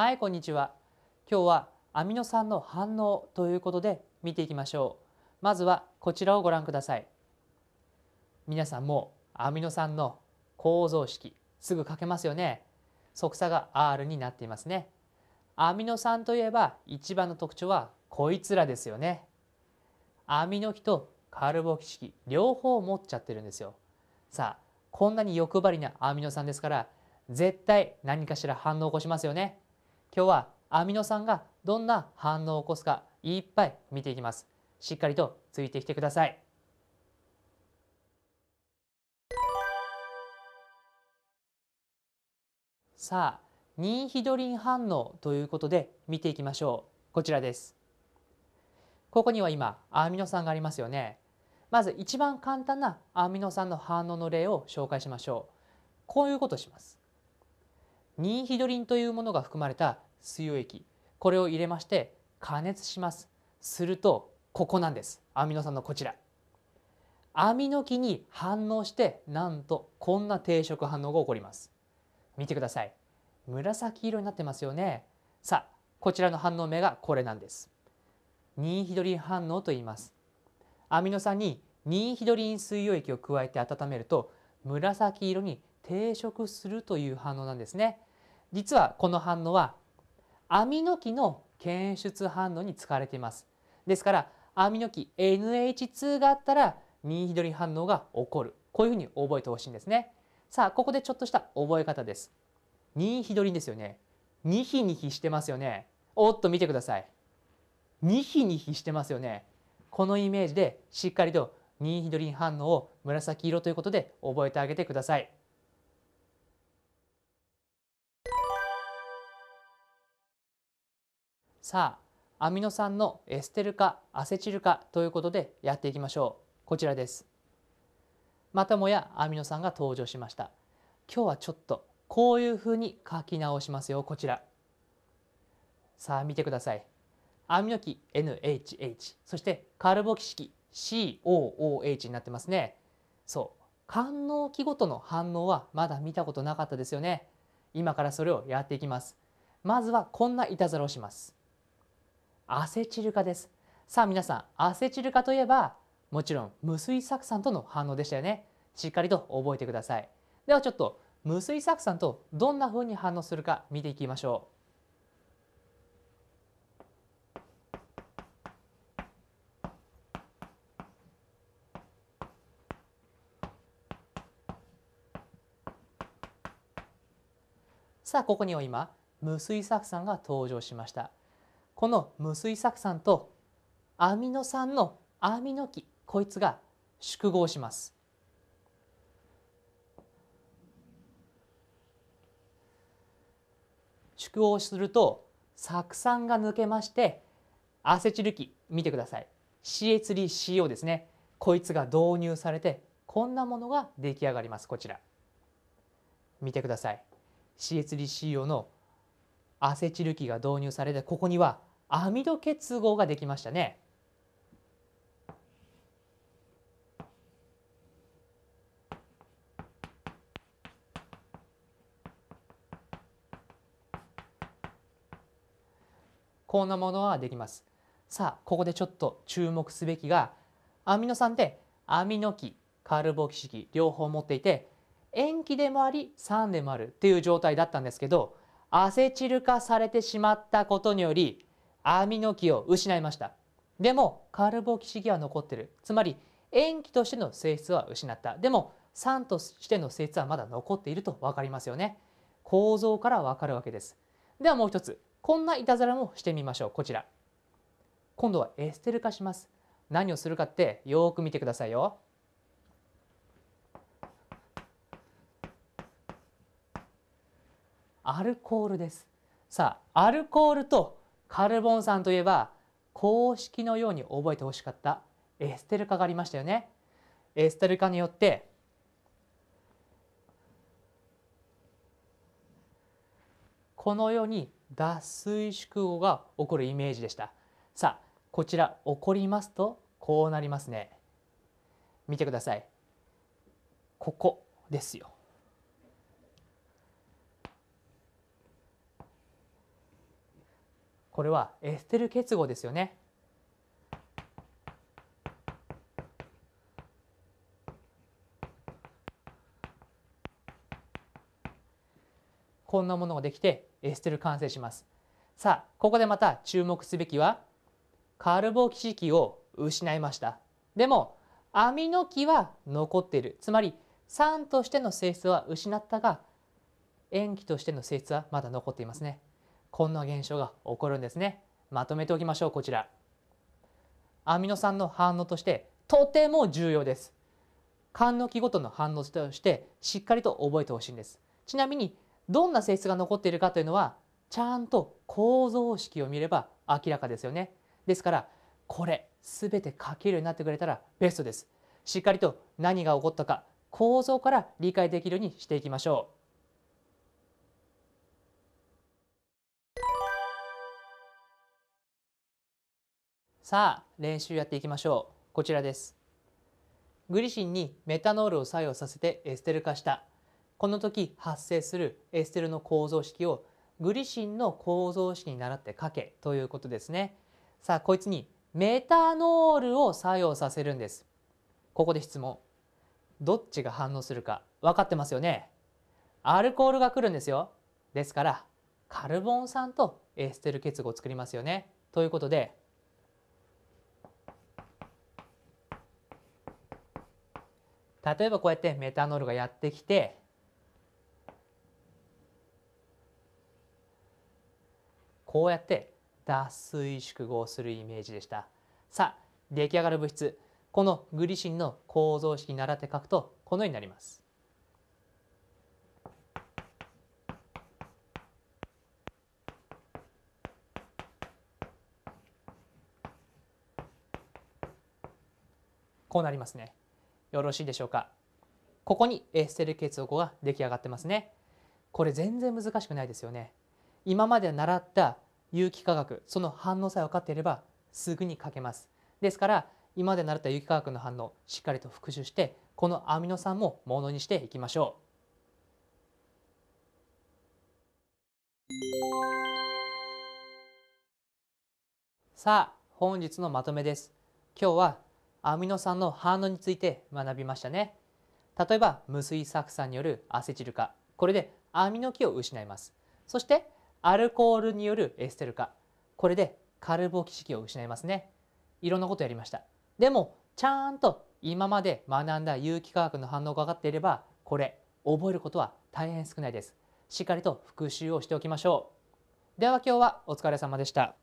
はいこんにちは今日はアミノ酸の反応ということで見ていきましょうまずはこちらをご覧ください皆さんもアミノ酸の構造式すぐ書けますよね速差が R になっていますねアミノ酸といえば一番の特徴はこいつらですよねアミノ比とカルボキシ基両方持っちゃってるんですよさあこんなに欲張りなアミノ酸ですから絶対何かしら反応を起こしますよね今日はアミノ酸がどんな反応を起こすかいっぱい見ていきますしっかりとついてきてくださいさあニンヒドリン反応ということで見ていきましょうこちらですここには今アミノ酸がありますよねまず一番簡単なアミノ酸の反応の例を紹介しましょうこういうことしますニンヒドリンというものが含まれた水溶液これを入れまして加熱しますするとここなんですアミノ酸のこちらアミノ基に反応してなんとこんな定食反応が起こります見てください紫色になってますよねさあこちらの反応目がこれなんですニンヒドリン反応と言いますアミノ酸にニンヒドリン水溶液を加えて温めると紫色に定食するという反応なんですね実はこの反応はアミノ基の検出反応に使われています。ですからアミノ基 NH2 があったらヒドリン反応が起こる。こういうふうに覚えてほしいんですね。さあここでちょっとした覚え方です。ヒドリンですよね。ニヒニヒしてますよね。おっと見てください。ニヒニヒしてますよね。このイメージでしっかりとヒドリン反応を紫色ということで覚えてあげてください。さあアミノ酸のエステル化アセチル化ということでやっていきましょうこちらですまたもやアミノ酸が登場しました今日はちょっとこういうふうに書き直しますよこちらさあ見てくださいアミノ基 NHH そしてカルボ基式 COOH になってますねそう官能期ごとの反応はまだ見たことなかったですよね今からそれをやっていきますまずはこんなずらをしますアセチル化ですさあ皆さんアセチル化といえばもちろん無水酢酸との反応でしたよねしっかりと覚えてくださいではちょっと無水酢酸とどんな風に反応するか見ていきましょうさあここには今無水酢酸が登場しましたこの無水酢酸とアミノ酸のアミノ基こいつが縮合します。縮合すると酢酸が抜けましてアセチル基見てください CH3CO ですねこいつが導入されてこんなものが出来上がりますこちら見てください CH3CO のアセチル基が導入されてここにはアミド結合ができましたね。こんなものはできます。さあここでちょっと注目すべきがアミノ酸ってアミノ基カルボキシ基両方持っていて塩基でもあり酸でもあるっていう状態だったんですけどアセチル化されてしまったことによりミノ基を失いましたでもカルボキシ基は残ってるつまり塩基としての性質は失ったでも酸としての性質はまだ残っていると分かりますよね構造から分かるわけですではもう一つこんないたずらもしてみましょうこちら今度はエステル化します何をするかってよく見てくださいよアルコールですさあアルコールとカルボン酸といえば公式のように覚えてほしかったエステル化がありましたよね。エステル化によってこのように脱水縮合が起こるイメージでした。さあこちら起こりますとこうなりますね。見てください。ここですよ。これはエステル結合ですよね。こんなものができてエステル完成します。さあここでまた注目すべきはカルボキシ基を失いました。でもアミノ基は残っている。つまり酸としての性質は失ったが塩基としての性質はまだ残っていますね。こんな現象が起こるんですねまとめておきましょうこちらアミノ酸の反応としてとても重要です間の木ごとの反応としてしっかりと覚えてほしいんですちなみにどんな性質が残っているかというのはちゃんと構造式を見れば明らかですよねですからこれ全て書けるようになってくれたらベストですしっかりと何が起こったか構造から理解できるようにしていきましょうさあ練習やっていきましょうこちらですグリシンにメタノールを作用させてエステル化したこの時発生するエステルの構造式をグリシンの構造式に習って書けということですねさあこいつにメタノールを作用させるんですここで質問どっちが反応するか分かってますよねアルコールが来るんですよですからカルボン酸とエステル結合を作りますよねということで例えばこうやってメタノールがやってきてこうやって脱水縮合するイメージでしたさあ出来上がる物質このグリシンの構造式に習って書くとこのようになりますこうなりますねよろしいでしょうかここにエッセル結合語が出来上がってますねこれ全然難しくないですよね今まで習った有機化学その反応さえ分かっていればすぐに書けますですから今まで習った有機化学の反応しっかりと復習してこのアミノ酸もものにしていきましょうさあ本日のまとめです今日はアミノ酸の反応について学びましたね例えば無水酢酸によるアセチル化これでアミノ基を失いますそしてアルコールによるエステル化これでカルボキシ基を失いますねいろんなことやりましたでもちゃんと今まで学んだ有機化学の反応が分かっていればこれ覚えることは大変少ないですしっかりと復習をしておきましょうでは今日はお疲れ様でした